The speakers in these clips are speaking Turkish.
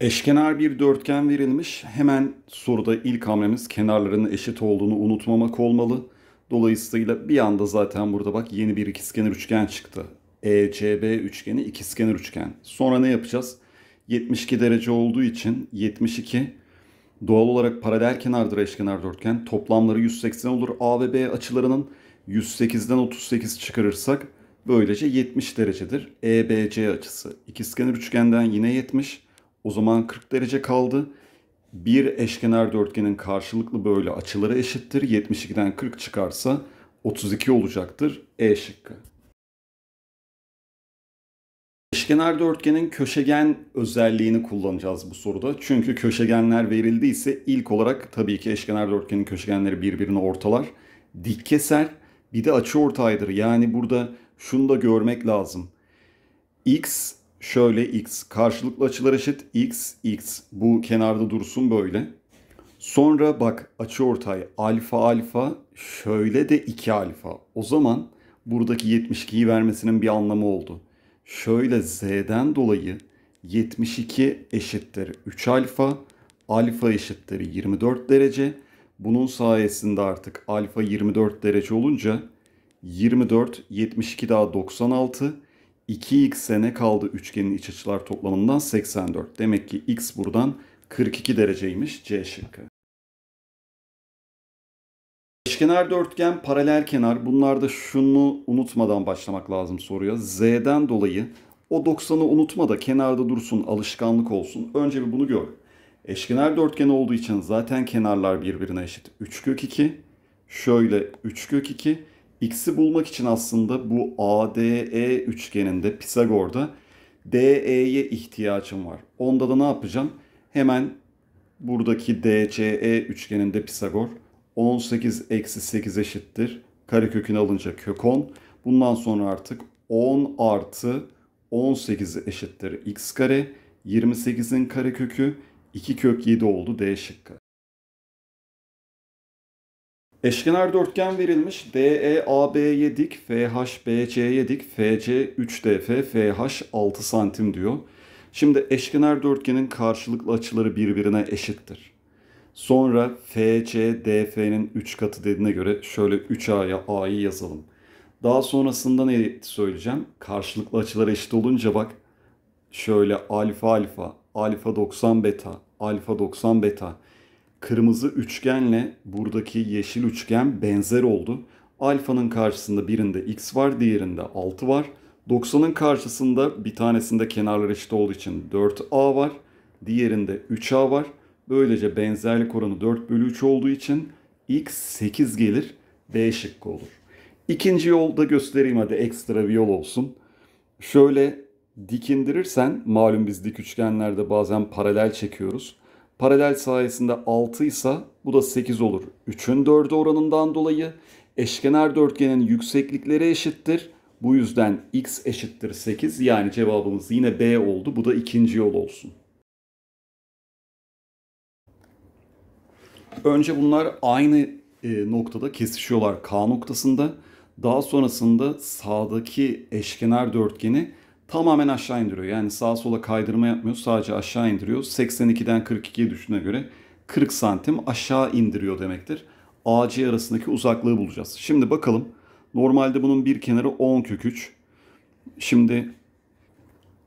Eşkenar bir dörtgen verilmiş. Hemen soruda ilk hamlemiz kenarlarının eşit olduğunu unutmamak olmalı. Dolayısıyla bir anda zaten burada bak yeni bir ikizkenar üçgen çıktı. ECB üçgeni ikizkenar üçgen. Sonra ne yapacağız? 72 derece olduğu için 72 doğal olarak paralel kenardır eşkenar dörtgen. Toplamları 180 olur. A ve B açılarının 108'den 38 çıkarırsak böylece 70 derecedir. EBC açısı. İkizkenar üçgenden yine 70. O zaman 40 derece kaldı. Bir eşkenar dörtgenin karşılıklı böyle açıları eşittir. 72'den 40 çıkarsa 32 olacaktır. E şıkkı. Eşkenar dörtgenin köşegen özelliğini kullanacağız bu soruda. Çünkü köşegenler verildiyse ilk olarak tabii ki eşkenar dörtgenin köşegenleri birbirine ortalar. Dik keser bir de açı ortaydır. Yani burada şunu da görmek lazım. X Şöyle x karşılıklı açılar eşit x x bu kenarda dursun böyle. Sonra bak açı ortay alfa alfa şöyle de 2 alfa. O zaman buradaki 72'yi vermesinin bir anlamı oldu. Şöyle z'den dolayı 72 eşittir 3 alfa. Alfa eşittir 24 derece. Bunun sayesinde artık alfa 24 derece olunca 24, 72 daha 96. 2x sene kaldı üçgenin iç açılar toplamından 84. Demek ki x buradan 42 dereceymiş C şıkkı. Eşkenar dörtgen, paralel kenar. Bunlarda şunu unutmadan başlamak lazım soruya. Z'den dolayı o 90'ı unutma da kenarda dursun, alışkanlık olsun. Önce bir bunu gör. Eşkenar dörtgen olduğu için zaten kenarlar birbirine eşit. 3 kök 2, şöyle 3 kök 2, x'i bulmak için aslında bu ADE üçgeninde Pisagor'da DE'ye ihtiyacım var. Onda da ne yapacağım? Hemen buradaki DCE üçgeninde Pisagor 18 eksi 8 eşittir. Karekökünü alınca kök 10. Bundan sonra artık 10 artı 18 eşittir x kare. 28'in karekökü 2 kök 7 oldu D şıkkı. Eşkenar dörtgen verilmiş. DEAB'ye dik, FHBC'ye dik, FC 3DF, FH 6 santim diyor. Şimdi eşkenar dörtgenin karşılıklı açıları birbirine eşittir. Sonra FC, DF'nin 3 katı dediğine göre şöyle 3A'ya A'yı yazalım. Daha sonrasında ne söyleyeceğim? Karşılıklı açılar eşit olunca bak şöyle alfa alfa, alfa 90 beta, alfa 90 beta kırmızı üçgenle buradaki yeşil üçgen benzer oldu. Alfanın karşısında birinde x var, diğerinde 6 var. 90'ın karşısında bir tanesinde kenarlar eşit olduğu için 4a var. Diğerinde 3a var. Böylece benzerlik oranı 4 bölü 3 olduğu için x 8 gelir. B şıkkı olur. İkinci yolda göstereyim hadi ekstra bir yol olsun. Şöyle dik indirirsen malum biz dik üçgenlerde bazen paralel çekiyoruz. Paralel sayesinde 6 ise bu da 8 olur. 3'ün 4'ü oranından dolayı eşkenar dörtgenin yükseklikleri eşittir. Bu yüzden x eşittir 8 yani cevabımız yine B oldu. Bu da ikinci yol olsun. Önce bunlar aynı e, noktada kesişiyorlar K noktasında. Daha sonrasında sağdaki eşkenar dörtgeni tamamen aşağı indiriyor. Yani sağ sola kaydırma yapmıyor. Sadece aşağı indiriyor. 82'den 42'ye düşüne göre 40 santim aşağı indiriyor demektir. AC arasındaki uzaklığı bulacağız. Şimdi bakalım. Normalde bunun bir kenarı 10 kök 3. Şimdi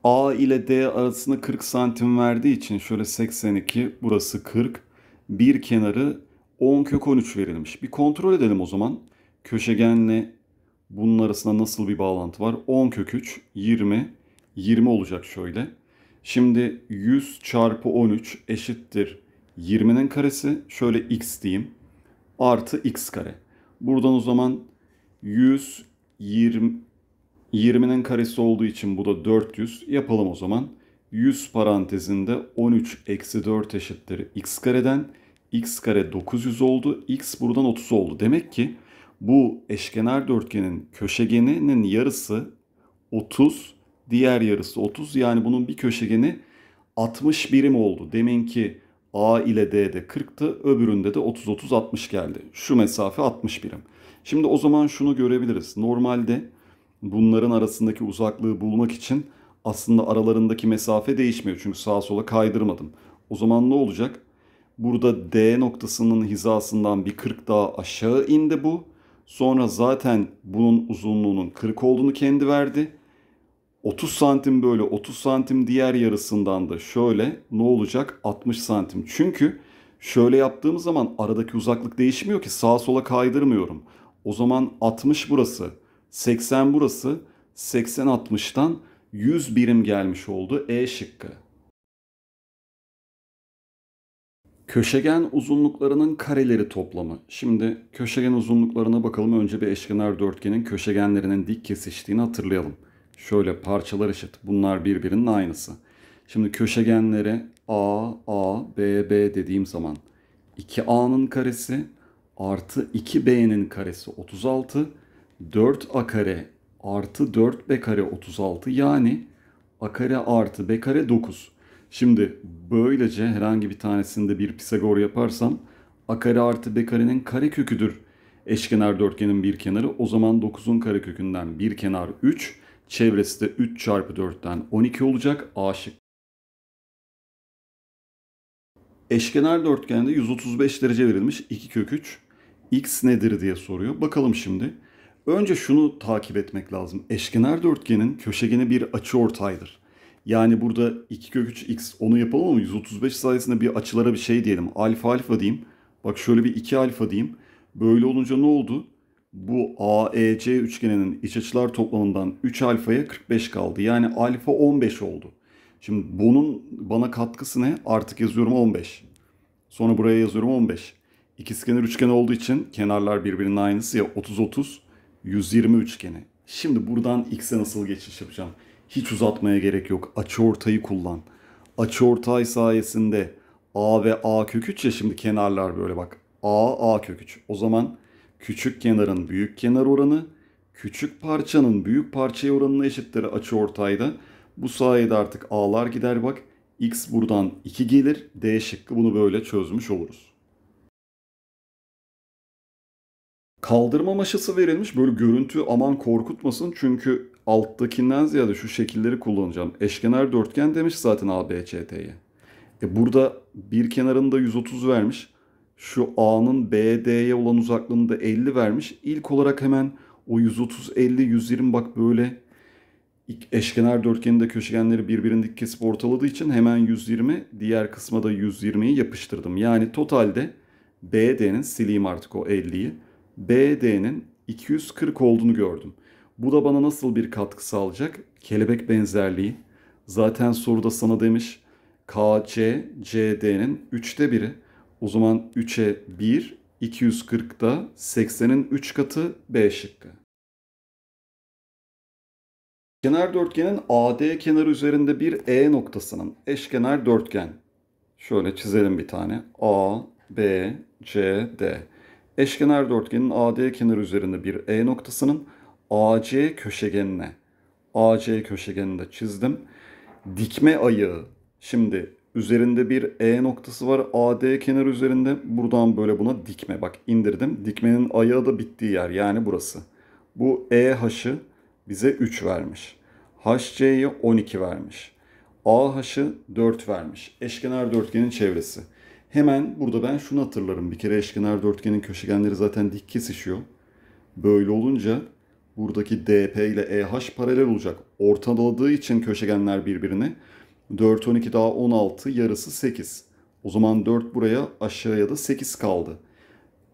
A ile D arasında 40 santim verdiği için şöyle 82 burası 40. Bir kenarı 10 kök 13 verilmiş. Bir kontrol edelim o zaman. Köşegenle bunun arasında nasıl bir bağlantı var? 10 kök 3, 20. 20 olacak şöyle. Şimdi 100 çarpı 13 eşittir 20'nin karesi. Şöyle x diyeyim. Artı x kare. Buradan o zaman 100, 20, 20'nin karesi olduğu için bu da 400. Yapalım o zaman. 100 parantezinde 13 eksi 4 eşittir x kareden. x kare 900 oldu. x buradan 30 oldu. Demek ki bu eşkenar dörtgenin köşegeninin yarısı 30, diğer yarısı 30. Yani bunun bir köşegeni 60 birim oldu. Deminki A ile D'de 40'tı, öbüründe de 30-30-60 geldi. Şu mesafe 60 birim. Şimdi o zaman şunu görebiliriz. Normalde bunların arasındaki uzaklığı bulmak için aslında aralarındaki mesafe değişmiyor. Çünkü sağa sola kaydırmadım. O zaman ne olacak? Burada D noktasının hizasından bir 40 daha aşağı indi bu. Sonra zaten bunun uzunluğunun 40 olduğunu kendi verdi. 30 santim böyle 30 santim diğer yarısından da şöyle ne olacak 60 santim. Çünkü şöyle yaptığımız zaman aradaki uzaklık değişmiyor ki sağa sola kaydırmıyorum. O zaman 60 burası 80 burası 80 60'tan 100 birim gelmiş oldu E şıkkı. Köşegen uzunluklarının kareleri toplamı. Şimdi köşegen uzunluklarına bakalım. Önce bir eşkenar dörtgenin köşegenlerinin dik kesiştiğini hatırlayalım. Şöyle parçalar eşit. Bunlar birbirinin aynısı. Şimdi köşegenlere A, A, B, B dediğim zaman 2A'nın karesi artı 2B'nin karesi 36. 4A kare artı 4B kare 36. Yani A kare artı B kare 9. Şimdi böylece herhangi bir tanesinde bir Pisagor yaparsam a kare artı b karenin kare köküdür eşkenar dörtgenin bir kenarı. O zaman 9'un kare kökünden bir kenar 3. Çevresi de 3 çarpı 4'ten 12 olacak. A şık. Eşkenar dörtgende 135 derece verilmiş 2 kök 3. X nedir diye soruyor. Bakalım şimdi. Önce şunu takip etmek lazım. Eşkenar dörtgenin köşegeni bir açı ortaydır. Yani burada 2 kök 3 x onu yapalım ama 135 sayesinde bir açılara bir şey diyelim. Alfa alfa diyeyim. Bak şöyle bir 2 alfa diyeyim. Böyle olunca ne oldu? Bu AEC üçgeninin iç açılar toplamından 3 alfaya 45 kaldı. Yani alfa 15 oldu. Şimdi bunun bana katkısı ne? Artık yazıyorum 15. Sonra buraya yazıyorum 15. İkizkenar üçgen olduğu için kenarlar birbirinin aynısı ya 30-30, 120 üçgeni. Şimdi buradan x'e nasıl geçiş yapacağım? Hiç uzatmaya gerek yok. Açı ortayı kullan. Açı ortay sayesinde A ve A kök 3 ya şimdi kenarlar böyle bak. A, A kök 3. O zaman küçük kenarın büyük kenar oranı küçük parçanın büyük parçaya oranına eşittir açı ortayda. Bu sayede artık A'lar gider bak. X buradan 2 gelir. D şıkkı bunu böyle çözmüş oluruz. Kaldırma maşası verilmiş. Böyle görüntü aman korkutmasın. Çünkü alttakinden ziyade şu şekilleri kullanacağım. Eşkenar dörtgen demiş zaten ABCD'ye. E burada bir kenarında 130 vermiş. Şu A'nın BD'ye olan uzaklığını da 50 vermiş. İlk olarak hemen o 130, 50, 120 bak böyle eşkenar dörtgeninde köşegenleri birbirinin dik kesip ortaladığı için hemen 120, diğer kısma da 120'yi yapıştırdım. Yani totalde BD'nin sileyim artık o 50'yi. BD'nin 240 olduğunu gördüm. Bu da bana nasıl bir katkı sağlayacak? Kelebek benzerliği. Zaten soruda sana demiş K C C D'nin 3'te biri. O zaman 3'e 1, 240'da 80'in 3 katı B şıkkı. Kenar dörtgenin AD kenarı üzerinde bir E noktasının eşkenar dörtgen. Şöyle çizelim bir tane. A, B, C, D. Eşkenar dörtgenin AD kenarı üzerinde bir E noktasının AC köşegenine AC köşegenini de çizdim. Dikme ayağı. Şimdi üzerinde bir E noktası var. AD kenar üzerinde. Buradan böyle buna dikme. Bak indirdim. Dikmenin ayağı da bittiği yer. Yani burası. Bu E EH'ı bize 3 vermiş. HC'yi 12 vermiş. A AH'ı 4 vermiş. Eşkenar dörtgenin çevresi. Hemen burada ben şunu hatırlarım. Bir kere eşkenar dörtgenin köşegenleri zaten dik kesişiyor. Böyle olunca Buradaki DP ile EH paralel olacak. Ortaladığı için köşegenler birbirini. 4, 12 daha 16, yarısı 8. O zaman 4 buraya aşağıya da 8 kaldı.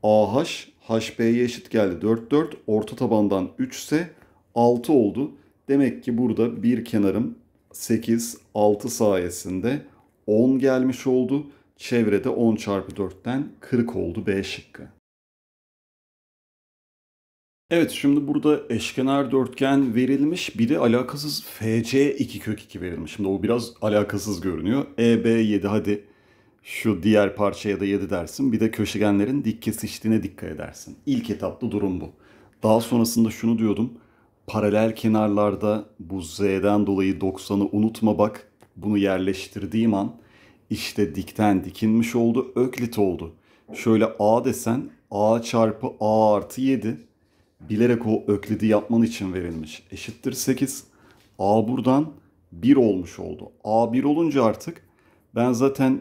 AH, HB'ye eşit geldi. 4, 4. Orta tabandan 3 ise 6 oldu. Demek ki burada bir kenarım 8, 6 sayesinde 10 gelmiş oldu. Çevrede 10 çarpı 4'ten 40 oldu B şıkkı. Evet şimdi burada eşkenar dörtgen verilmiş bir de alakasız FC 2 kök 2 verilmiş. Şimdi o biraz alakasız görünüyor. EB 7 hadi şu diğer parçaya da 7 dersin. Bir de köşegenlerin dik kesiştiğine dikkat edersin. İlk etaplı durum bu. Daha sonrasında şunu diyordum. Paralel kenarlarda bu Z'den dolayı 90'ı unutma bak. Bunu yerleştirdiğim an işte dikten dikinmiş oldu. Öklit oldu. Şöyle A desen A çarpı A artı 7 bilerek o öklidi yapman için verilmiş. Eşittir 8. A buradan 1 olmuş oldu. A 1 olunca artık ben zaten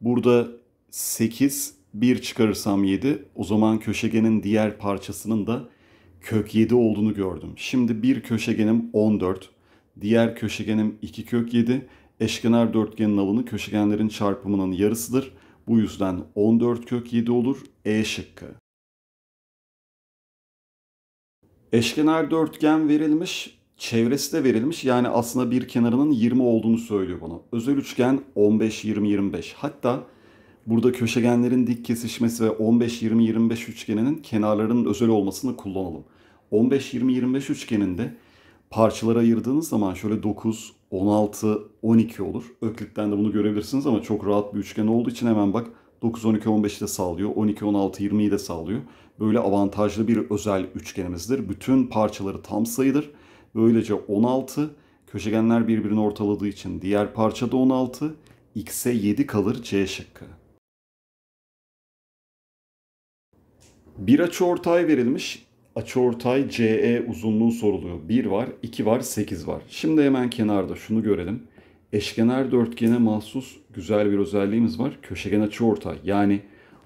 burada 8 1 çıkarırsam 7 o zaman köşegenin diğer parçasının da kök 7 olduğunu gördüm. Şimdi bir köşegenim 14, diğer köşegenim 2 kök 7. Eşkenar dörtgenin alanı köşegenlerin çarpımının yarısıdır. Bu yüzden 14 kök 7 olur. E şıkkı. Eşkenar dörtgen verilmiş, çevresi de verilmiş. Yani aslında bir kenarının 20 olduğunu söylüyor bana. Özel üçgen 15, 20, 25. Hatta burada köşegenlerin dik kesişmesi ve 15, 20, 25 üçgeninin kenarlarının özel olmasını kullanalım. 15, 20, 25 üçgeninde parçalara ayırdığınız zaman şöyle 9, 16, 12 olur. Öklitten de bunu görebilirsiniz ama çok rahat bir üçgen olduğu için hemen bak 9, 12, 15'i de sağlıyor. 12, 16, 20'yi de sağlıyor. Böyle avantajlı bir özel üçgenimizdir. Bütün parçaları tam sayıdır. Böylece 16, köşegenler birbirini ortaladığı için diğer parça da 16, x'e 7 kalır C şıkkı. Bir açı ortay verilmiş. Açı ortay CE uzunluğu soruluyor. 1 var, 2 var, 8 var. Şimdi hemen kenarda şunu görelim eşkenar dörtgene mahsus güzel bir özelliğimiz var. Köşegen açıortay. Yani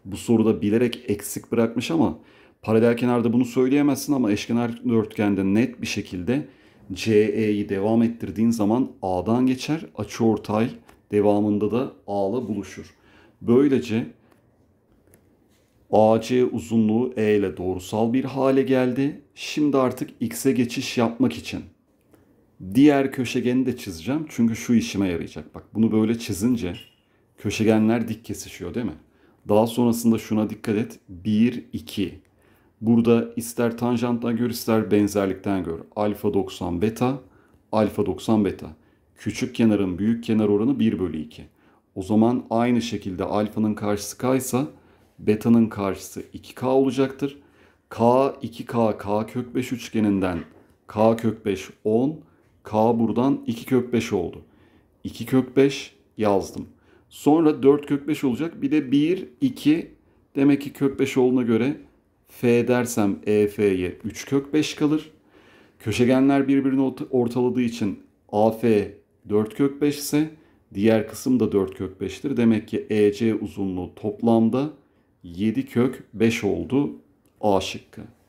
bu soruda bilerek eksik bırakmış ama paralel kenarda bunu söyleyemezsin ama eşkenar dörtgende net bir şekilde CE'yi devam ettirdiğin zaman A'dan geçer. Açıortay devamında da A'la buluşur. Böylece AC uzunluğu E ile doğrusal bir hale geldi. Şimdi artık X'e geçiş yapmak için diğer köşegeni de çizeceğim. Çünkü şu işime yarayacak. Bak bunu böyle çizince köşegenler dik kesişiyor değil mi? Daha sonrasında şuna dikkat et. 1, 2. Burada ister tanjanttan gör ister benzerlikten gör. Alfa 90 beta, alfa 90 beta. Küçük kenarın büyük kenar oranı 1 bölü 2. O zaman aynı şekilde alfanın karşısı k ise betanın karşısı 2k olacaktır. K 2k k kök 5 üçgeninden k kök 5 10 K buradan 2 kök 5 oldu. 2 kök 5 yazdım. Sonra 4 kök 5 olacak. Bir de 1, 2 demek ki kök 5 olduğuna göre F dersem EF'ye 3 kök 5 kalır. Köşegenler birbirini ortaladığı için AF 4 kök 5 ise diğer kısım da 4 kök 5'tir. Demek ki EC uzunluğu toplamda 7 kök 5 oldu A şıkkı.